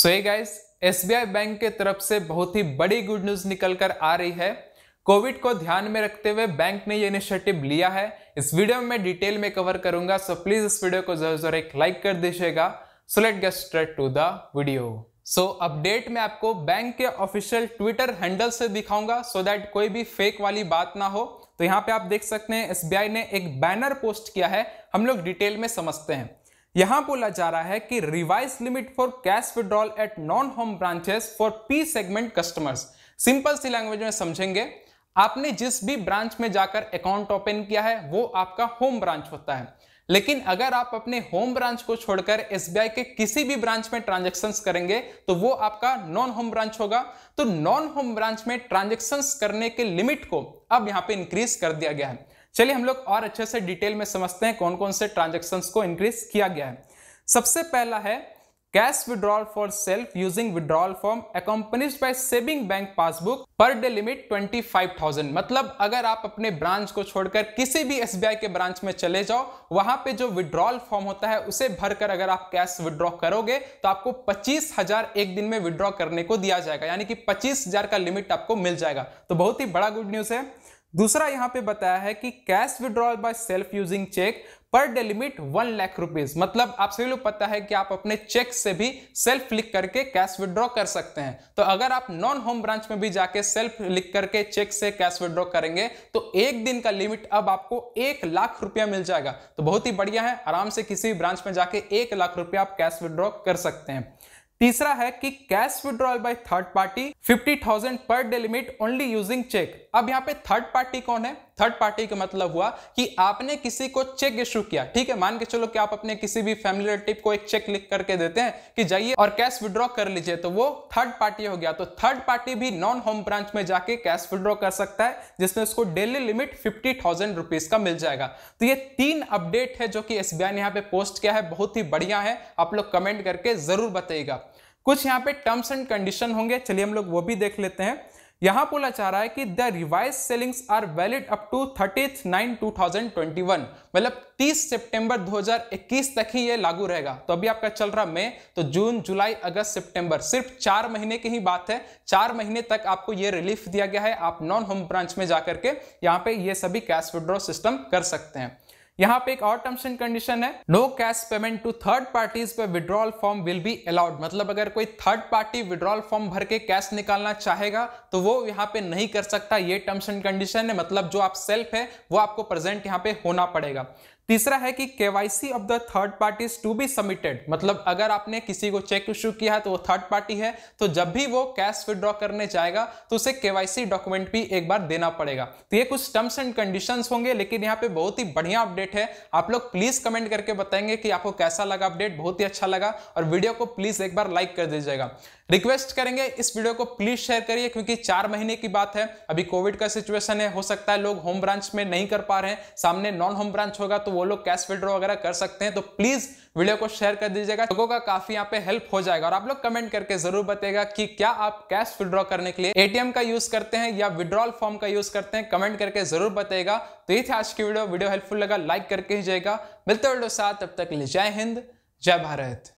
सो ये guys SBI bank के तरफ से बहुत ही बड़ी गुड न्यूज निकल कर आ रही है कोविड को ध्यान में रखते हुए बैंक ने ये इनिशिएटिव लिया है इस वीडियो में डिटेल में कवर करूंगा सो प्लीज इस वीडियो को जरूर जरूर एक लाइक कर दीजिएगा so let get straight to the video so update में आपको बैंक के ऑफिशियल ट्विटर हैंडल से दिखाऊंगा सो दैट कोई भी फेक वाली बात ना हो तो यहाँ पे आप देख सकते हैं एसबीआई ने एक बैनर पोस्ट किया है हम लोग डिटेल में समझते हैं यहां बोला जा रहा है कि revise limit for cash withdrawal at non home branches for P segment customers simple सी लैंग्वेज में समझेंगे आपने जिस भी ब्रांच में जाकर अकाउंट ओपन किया है वो आपका होम ब्रांच होता है लेकिन अगर आप अपने होम ब्रांच को छोड़कर एस के किसी भी ब्रांच में ट्रांजेक्शन करेंगे तो वो आपका नॉन होम ब्रांच होगा तो नॉन होम ब्रांच में ट्रांजेक्शन करने के लिमिट को अब यहां पे इंक्रीज कर दिया गया है चलिए हम लोग और अच्छे से डिटेल में समझते हैं कौन कौन से ट्रांजेक्शन को इंक्रीज किया गया है सबसे पहला है cash withdrawal for self using withdrawal form accompanied by saving bank passbook per day limit 25,000 मतलब अगर आप अपने ब्रांच को छोड़कर किसी भी एस के ब्रांच में चले जाओ वहां पे जो विड्रॉल फॉर्म होता है उसे भरकर अगर आप कैश विड्रॉ करोगे तो आपको 25,000 एक दिन में विड्रॉ करने को दिया जाएगा यानी कि 25,000 का लिमिट आपको मिल जाएगा तो बहुत ही बड़ा गुड न्यूज है दूसरा यहां पे बताया है कि cash withdrawal by self using cheque per day limit one lakh rupees मतलब आप सभी लोग पता है कि आप अपने चेक से भी सेल्फ लिख करके कैश विड्रॉ कर सकते हैं तो अगर आप नॉन होम ब्रांच में भी जाके सेल्फ लिख करके चेक से कैश विड्रॉ करेंगे तो एक दिन का लिमिट अब आपको एक लाख रुपया मिल जाएगा तो बहुत ही बढ़िया है आराम से किसी भी ब्रांच में जाके एक लाख रुपया आप कैश विड्रॉ कर सकते हैं तीसरा है कि cash withdrawal by third party 50,000 per day limit only using cheque अब यहाँ पे थर्ड पार्टी कौन है थर्ड पार्टी का मतलब हुआ कि आपने किसी को चेक इशू किया ठीक है मान के चलो कि आप अपने किसी भी फैमिली रिलेटिव को एक चेक लिख करके देते हैं कि जाइए और कैश विड्रॉ कर लीजिए तो वो थर्ड पार्टी हो गया तो थर्ड पार्टी भी नॉन होम ब्रांच में जाके कैश विड्रॉ कर सकता है जिसमें उसको daily limit fifty thousand rupees का मिल जाएगा तो ये तीन अपडेट है जो कि आई ने यहाँ पे पोस्ट किया है बहुत ही बढ़िया है आप लोग कमेंट करके जरूर बताइएगा कुछ यहाँ पे टर्म्स एंड कंडीशन होंगे चलिए हम लोग वो भी देख लेते हैं यहां बोला जा रहा है कि the revise ceilings are valid up to thirty nine two thousand twenty one मतलब 30 सितंबर 2021 तक ही ये लागू रहेगा तो अभी आपका चल रहा मई तो जून जुलाई अगस्त सितंबर सिर्फ चार महीने की ही बात है चार महीने तक आपको ये रिलीफ दिया गया है आप नॉन होम ब्रांच में जाकर के यहाँ पे ये सभी कैश विड्रॉ सिस्टम कर सकते हैं यहाँ पे एक और टर्म्स एंड कंडीशन है no cash payment to third parties पे withdrawal form will be allowed मतलब अगर कोई थर्ड पार्टी विड्रॉल फॉर्म भर के कैश निकालना चाहेगा तो वो यहाँ पे नहीं कर सकता ये टर्म्स एंड कंडीशन है मतलब जो आप सेल्फ है वो आपको प्रेजेंट यहाँ पे होना पड़ेगा तीसरा है कि KYC of the third parties to be submitted मतलब अगर आपने किसी को चेक इश्यू किया है तो वो थर्ड पार्टी है तो जब भी वो कैश विड्रॉ करने जाएगा तो उसे केवाईसी डॉक्यूमेंट भी एक बार देना पड़ेगा तो ये कुछ टर्म्स एंड कंडीशन होंगे लेकिन यहाँ पे बहुत ही बढ़िया अपडेट है आप लोग प्लीज कमेंट करके बताएंगे कि आपको कैसा लगा अपडेट बहुत ही अच्छा लगा और वीडियो को प्लीज एक बार लाइक कर दीजिएगा रिक्वेस्ट करेंगे इस वीडियो को प्लीज शेयर करिए क्योंकि चार महीने की बात है अभी कोविड का सिचुएशन है हो सकता है लोग होम ब्रांच में नहीं कर पा रहे हैं सामने नॉन होम ब्रांच होगा तो वो लोग कैश विड्रो वगैरह कर सकते हैं तो प्लीज वीडियो को शेयर कर दीजिएगा लोगों का काफी यहाँ पे हेल्प हो जाएगा और आप लोग कमेंट करके जरूर बताएगा कि क्या आप कैश विड्रॉ करने के लिए एटीएम का यूज करते हैं या विड्रॉल फॉर्म का यूज करते हैं कमेंट करके जरूर बताएगा तो ये थी आज की वीडियो वीडियो हेल्पफुल लगा लाइक करके ही जाएगा मिलते वीडियो साथ तब तक ले जय हिंद जय भारत